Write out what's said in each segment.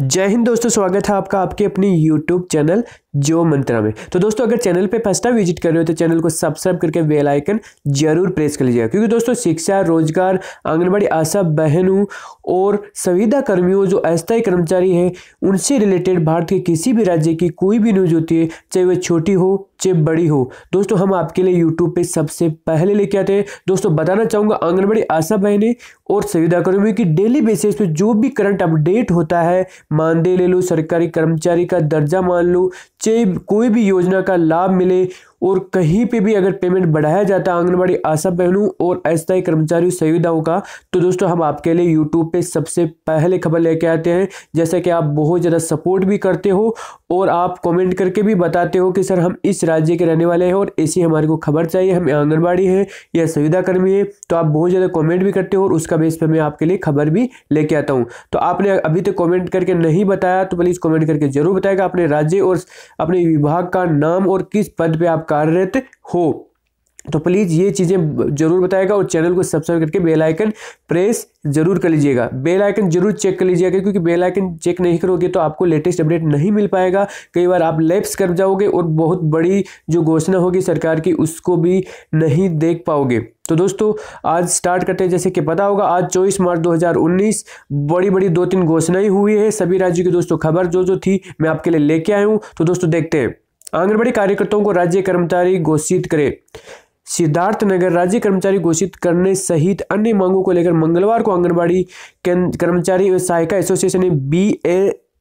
जय हिंद दोस्तों स्वागत है आपका आपके अपनी यूट्यूब चैनल जो मंत्रा में तो दोस्तों अगर चैनल पे फर्स्ट टाइम विजिट कर रहे हो तो चैनल को सब्सक्राइब करके बेल आइकन जरूर प्रेस कर लीजिएगा क्योंकि दोस्तों शिक्षा रोजगार आंगनबाड़ी आशा बहनों और संविदा कर्मियों जो अस्थायी कर्मचारी हैं उनसे रिलेटेड भारत के किसी भी राज्य की कोई भी न्यूज होती है चाहे वह छोटी हो चाहे बड़ी हो दोस्तों हम आपके लिए यूट्यूब पर सबसे पहले लेके आते हैं दोस्तों बताना चाहूँगा आंगनबाड़ी आशा बहनें और संविदा कर्मियों की डेली बेसिस पर जो भी करंट अपडेट होता है मानदेय ले लूँ सरकारी कर्मचारी का दर्जा मान लूँ चाहे कोई भी योजना का लाभ मिले और कहीं पे भी अगर पेमेंट बढ़ाया जाता है आंगनबाड़ी आशा बहनों और अस्थायी कर्मचारी सुविधाओं का तो दोस्तों हम आपके लिए यूट्यूब पे सबसे पहले खबर लेके आते हैं जैसे कि आप बहुत ज़्यादा सपोर्ट भी करते हो और आप कमेंट करके भी बताते हो कि सर हम इस राज्य के रहने वाले हैं और ऐसी हमारे को खबर चाहिए हम आंगनबाड़ी है या सुविधाकर्मी है तो आप बहुत ज़्यादा कॉमेंट भी करते हो और उसका बेस पर मैं आपके लिए खबर भी लेके आता हूँ तो आपने अभी तक कॉमेंट करके नहीं बताया तो प्लीज़ कॉमेंट करके जरूर बताएगा अपने राज्य और अपने विभाग का नाम और किस पद पर आप कार्यरत हो तो प्लीज़ ये चीज़ें जरूर बताएगा और चैनल को सब्सक्राइब करके बेल आइकन प्रेस जरूर कर लीजिएगा बेल आइकन जरूर चेक कर लीजिएगा क्योंकि बेल आइकन चेक नहीं करोगे तो आपको लेटेस्ट अपडेट नहीं मिल पाएगा कई बार आप लेप्स कर जाओगे और बहुत बड़ी जो घोषणा होगी सरकार की उसको भी नहीं देख पाओगे तो दोस्तों आज स्टार्ट करते हैं जैसे कि पता होगा आज 24 मार्च 2019 बड़ी बड़ी दो तीन घोषणाएं हुई है सभी राज्यों की दोस्तों खबर जो जो थी मैं आपके लिए लेके आया हूँ तो दोस्तों देखते हैं आंगनबाड़ी कार्यकर्ताओं को राज्य कर्मचारी घोषित करे सिद्धार्थनगर राज्य कर्मचारी घोषित करने सहित अन्य मांगों को लेकर मंगलवार को आंगनबाड़ी कर्मचारी सहायिका एसोसिएशन ने बी ए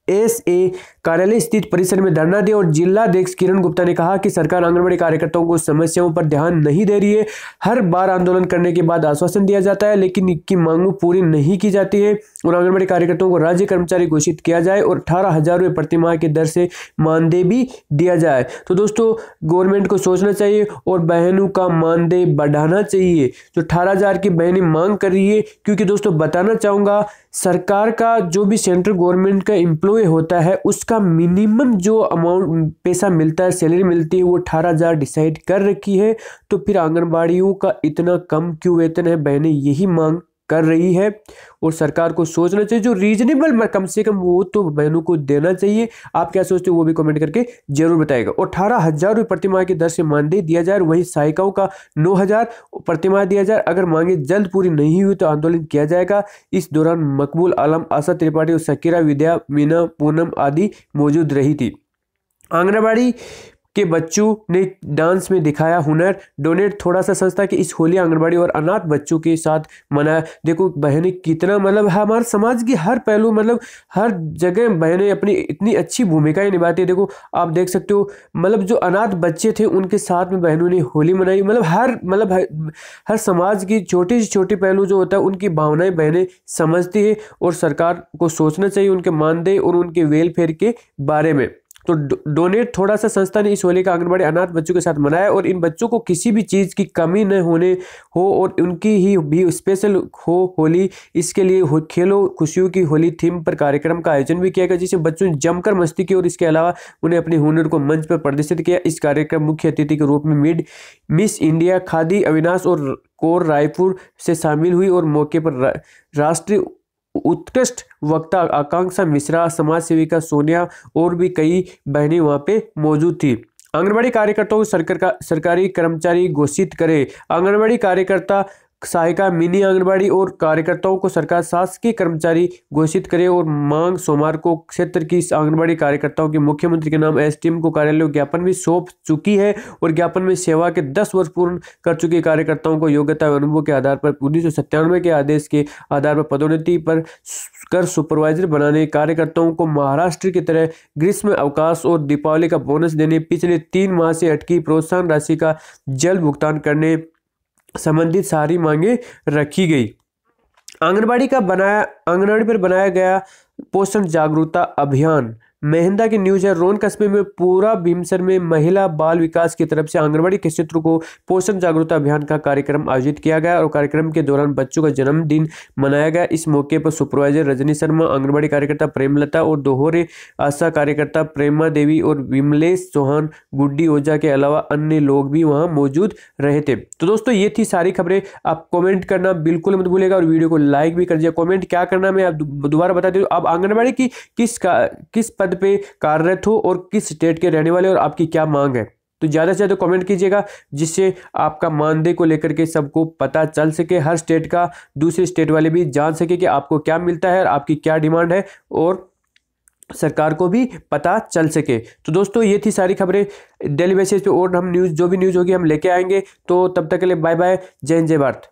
एस ए कार्यालय स्थित परिसर में धरना दिया और जिला अध्यक्ष किरण गुप्ता ने कहा कि सरकार आंगनबाड़ी कार्यकर्ताओं को समस्याओं पर ध्यान नहीं दे रही है हर बार आंदोलन करने के बाद आश्वासन दिया जाता है लेकिन इनकी मांगों पूरी नहीं की जाती है और आंगनबाड़ी कार्यकर्ताओं को राज्य कर्मचारी घोषित किया जाए और अठारह हजार रुपये प्रतिमाह के दर से मानदेय भी दिया जाए तो दोस्तों गवर्नमेंट को सोचना चाहिए और बहनों का मानदेय बढ़ाना चाहिए जो अठारह हजार की बहनें मांग कर रही है क्योंकि दोस्तों बताना चाहूँगा सरकार का जो भी सेंट्रल गवर्नमेंट का एम्प्लॉय एम्प्लॉय होता है उसका मिनिमम जो अमाउंट पैसा मिलता है सैलरी मिलती है वो अठारह हज़ार डिसाइड कर रखी है तो फिर आंगनबाड़ियों का इतना कम क्यों वेतन है बहने यही मांग कर रही है और सरकार को सोचना चाहिए जो रीजनेबल कम से कम वो तो बहनों को देना चाहिए आप क्या सोचते हो वो भी कमेंट करके जरूर बताएगा और अठारह हजार रुपये प्रतिमाह की दर से मानदेय दिया जाए वहीं सहायिकाओं का नौ हजार प्रतिमाह दिया जाए अगर मांगे जल्द पूरी नहीं हुई तो आंदोलन किया जाएगा इस दौरान मकबूल आलम आशा त्रिपाठी और सकीरा विद्या मीना पूनम आदि मौजूद रही थी आंगनबाड़ी के बच्चों ने डांस में दिखाया हुनर डोनेट थोड़ा सा संस्था कि इस होली आंगनबाड़ी और अनाथ बच्चों के साथ मनाया देखो बहनें कितना मतलब हमारे समाज की हर पहलू मतलब हर जगह बहनें अपनी इतनी अच्छी भूमिकाएं निभाती है देखो आप देख सकते हो मतलब जो अनाथ बच्चे थे उनके साथ में बहनों ने होली मनाई मतलब हर मतलब हर, हर समाज की छोटे से छोटे पहलू जो होता है उनकी भावनाएँ बहनें समझती है और सरकार को सोचना चाहिए उनके मानदेय और उनके वेलफेयर के बारे में तो डोनेट थोड़ा सा संस्था ने इस होली का आंगनबाड़ी अनाथ बच्चों के साथ मनाया और इन बच्चों को किसी भी चीज़ की कमी न होने हो और उनकी ही भी स्पेशल हो होली इसके लिए हो खेलो खुशियों की होली थीम पर कार्यक्रम का आयोजन भी किया गया जिससे बच्चों ने जमकर मस्ती की और इसके अलावा उन्हें अपने हुनर को मंच पर प्रदर्शित किया इस कार्यक्रम मुख्य अतिथि के रूप में मिड मिस इंडिया खादी अविनाश और कोर रायपुर से शामिल हुई और मौके पर रा, राष्ट्रीय उत्कृष्ट वक्ता आकांक्षा मिश्रा समाज सेविका सोनिया और भी कई बहनें वहां पे मौजूद थी आंगनबाड़ी कार्यकर्ताओं को सरकार का सरकारी कर्मचारी घोषित करे आंगनबाड़ी कार्यकर्ता सहायिका मिनी आंगनबाड़ी और कार्यकर्ताओं को सरकार शासकीय कर्मचारी घोषित करे और मांग सोमवार को क्षेत्र की आंगनबाड़ी कार्यकर्ताओं के मुख्यमंत्री के नाम एसटीएम को कार्यालय ज्ञापन भी सौंप चुकी है और ज्ञापन में सेवा के दस वर्ष पूर्ण कर चुके कार्यकर्ताओं को योग्यता और अनुभव के आधार पर उन्नीस के आदेश के आधार पर पदोन्नति पर कर सुपरवाइजर बनाने कार्यकर्ताओं को महाराष्ट्र की तरह ग्रीष्म अवकाश और दीपावली का बोनस देने पिछले तीन माह से अटकी प्रोत्साहन राशि का जल्द भुगतान करने संबंधित सारी मांगे रखी गई आंगनबाड़ी का बनाया आंगनबाड़ी पर बनाया गया पोषण जागरूकता अभियान महिंदा की न्यूज है रोन कस्बे में पूरा भीमसर में महिला बाल विकास की तरफ से आंगनबाड़ी के क्षेत्र को पोषण जागरूकता अभियान का कार्यक्रम आयोजित किया गया और कार्यक्रम के दौरान बच्चों का जन्मदिन मनाया गया इस मौके पर सुपरवाइजर रजनी शर्मा आंगनबाड़ी कार्यकर्ता प्रेमलता और दोहरे आशा कार्यकर्ता प्रेमा देवी और विमलेश चौहान गुड्डी ओझा के अलावा अन्य लोग भी वहाँ मौजूद रहे थे तो दोस्तों ये थी सारी खबरें आप कॉमेंट करना बिल्कुल मत भूलेगा और वीडियो को लाइक भी कर दिया कॉमेंट क्या करना मैं आप दोबारा बता दी आप आंगनबाड़ी की किस किस पद पद पे कार्यरत हो और किस स्टेट के रहने वाले और आपकी क्या मांग है तो ज़्यादा से ज़्यादा कमेंट कीजिएगा जिससे आपका मानदेय को लेकर के सबको पता चल सके हर स्टेट का दूसरे स्टेट वाले भी जान सके कि आपको क्या मिलता है और आपकी क्या डिमांड है और सरकार को भी पता चल सके तो दोस्तों ये थी सारी खबरें डेली बेसिस पे और हम न्यूज़ जो भी न्यूज़ होगी हम लेके आएंगे तो तब तक के लिए बाय बाय जय जय भारत